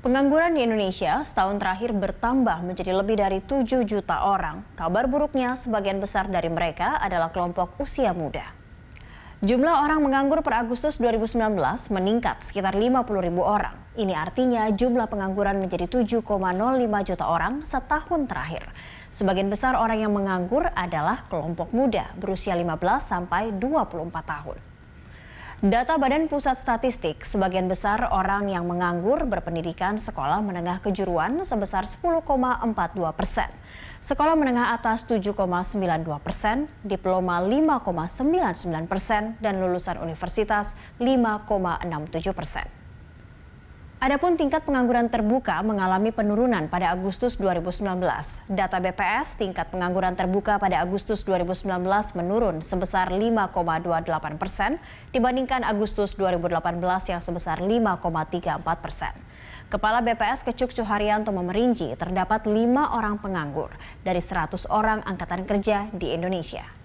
Pengangguran di Indonesia setahun terakhir bertambah menjadi lebih dari 7 juta orang. Kabar buruknya, sebagian besar dari mereka adalah kelompok usia muda. Jumlah orang menganggur per Agustus 2019 meningkat sekitar 50 ribu orang. Ini artinya jumlah pengangguran menjadi 7,05 juta orang setahun terakhir. Sebagian besar orang yang menganggur adalah kelompok muda berusia 15 sampai 24 tahun. Data Badan Pusat Statistik, sebagian besar orang yang menganggur berpendidikan sekolah menengah kejuruan sebesar 10,42 persen, sekolah menengah atas 7,92 persen, diploma 5,99 persen, dan lulusan universitas 5,67 persen. Adapun tingkat pengangguran terbuka mengalami penurunan pada Agustus 2019. Data BPS tingkat pengangguran terbuka pada Agustus 2019 menurun sebesar 5,28 persen dibandingkan Agustus 2018 yang sebesar 5,34 persen. Kepala BPS Kecuk Cuharyanto memerinci terdapat lima orang penganggur dari 100 orang angkatan kerja di Indonesia.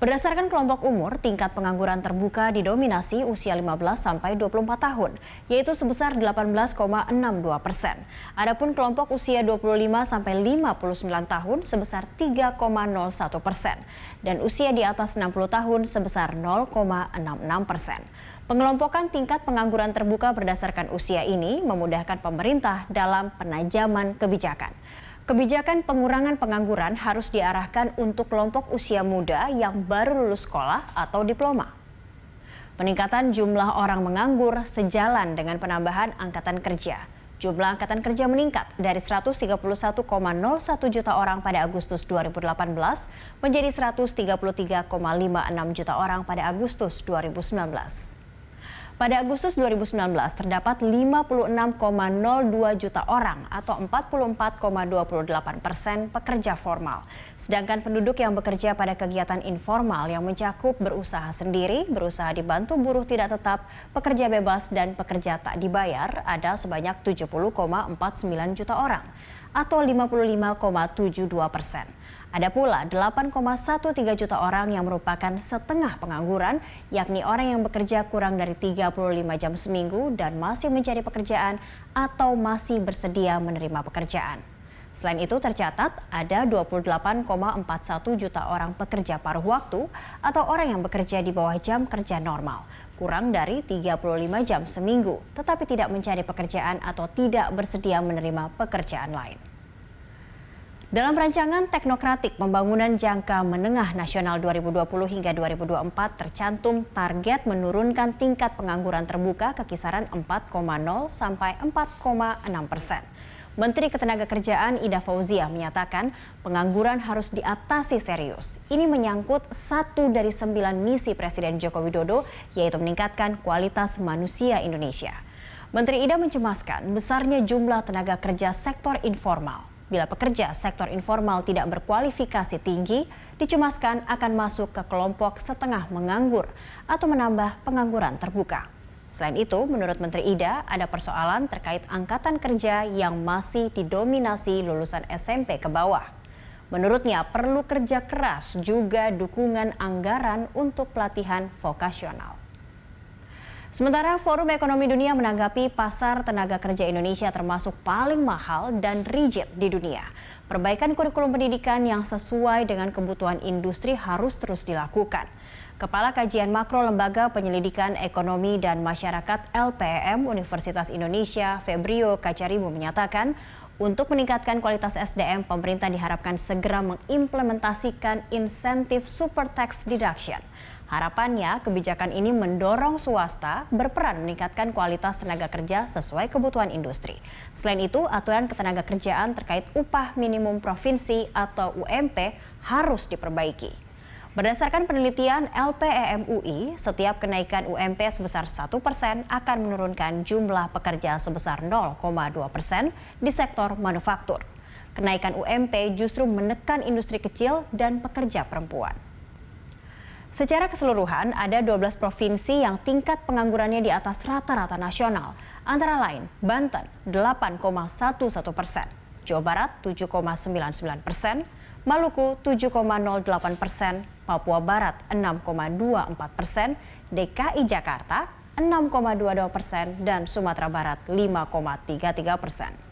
Berdasarkan kelompok umur, tingkat pengangguran terbuka didominasi usia 15 sampai 24 tahun, yaitu sebesar 18,62 persen. Adapun kelompok usia 25 sampai 59 tahun sebesar 3,01 persen dan usia di atas 60 tahun sebesar 0,66 persen. Pengelompokan tingkat pengangguran terbuka berdasarkan usia ini memudahkan pemerintah dalam penajaman kebijakan. Kebijakan pengurangan pengangguran harus diarahkan untuk kelompok usia muda yang baru lulus sekolah atau diploma. Peningkatan jumlah orang menganggur sejalan dengan penambahan angkatan kerja. Jumlah angkatan kerja meningkat dari 131,01 juta orang pada Agustus 2018 menjadi 133,56 juta orang pada Agustus 2019. Pada Agustus 2019 terdapat 56,02 juta orang atau 44,28 persen pekerja formal. Sedangkan penduduk yang bekerja pada kegiatan informal yang mencakup berusaha sendiri, berusaha dibantu buruh tidak tetap, pekerja bebas dan pekerja tak dibayar ada sebanyak 70,49 juta orang atau 55,72 persen. Ada pula 8,13 juta orang yang merupakan setengah pengangguran, yakni orang yang bekerja kurang dari 35 jam seminggu dan masih mencari pekerjaan atau masih bersedia menerima pekerjaan. Selain itu tercatat ada 28,41 juta orang pekerja paruh waktu atau orang yang bekerja di bawah jam kerja normal, kurang dari 35 jam seminggu, tetapi tidak mencari pekerjaan atau tidak bersedia menerima pekerjaan lain. Dalam rancangan teknokratik pembangunan jangka menengah nasional 2020 hingga 2024 tercantum target menurunkan tingkat pengangguran terbuka ke kisaran 4,0 sampai 4,6 persen. Menteri Ketenagakerjaan Ida Fauzia menyatakan pengangguran harus diatasi serius. Ini menyangkut satu dari sembilan misi Presiden Joko Widodo yaitu meningkatkan kualitas manusia Indonesia. Menteri Ida mencemaskan besarnya jumlah tenaga kerja sektor informal bila pekerja sektor informal tidak berkualifikasi tinggi, dicemaskan akan masuk ke kelompok setengah menganggur atau menambah pengangguran terbuka. Selain itu, menurut Menteri Ida, ada persoalan terkait angkatan kerja yang masih didominasi lulusan SMP ke bawah. Menurutnya, perlu kerja keras juga dukungan anggaran untuk pelatihan vokasional. Sementara Forum Ekonomi Dunia menanggapi pasar tenaga kerja Indonesia termasuk paling mahal dan rigid di dunia. Perbaikan kurikulum pendidikan yang sesuai dengan kebutuhan industri harus terus dilakukan. Kepala Kajian Makro Lembaga Penyelidikan Ekonomi dan Masyarakat LPM Universitas Indonesia, Febrio Kacaribu menyatakan, untuk meningkatkan kualitas SDM, pemerintah diharapkan segera mengimplementasikan insentif super tax deduction. Harapannya, kebijakan ini mendorong swasta berperan meningkatkan kualitas tenaga kerja sesuai kebutuhan industri. Selain itu, aturan ketenaga kerjaan terkait upah minimum provinsi atau UMP harus diperbaiki. Berdasarkan penelitian LPEM UI, setiap kenaikan UMP sebesar 1% akan menurunkan jumlah pekerja sebesar 0,2% di sektor manufaktur. Kenaikan UMP justru menekan industri kecil dan pekerja perempuan. Secara keseluruhan, ada 12 provinsi yang tingkat penganggurannya di atas rata-rata nasional. Antara lain, Banten 8,11 persen, Jawa Barat 7,99 persen, Maluku 7,08 persen, Papua Barat 6,24 persen, DKI Jakarta 6,22 persen, dan Sumatera Barat 5,33 persen.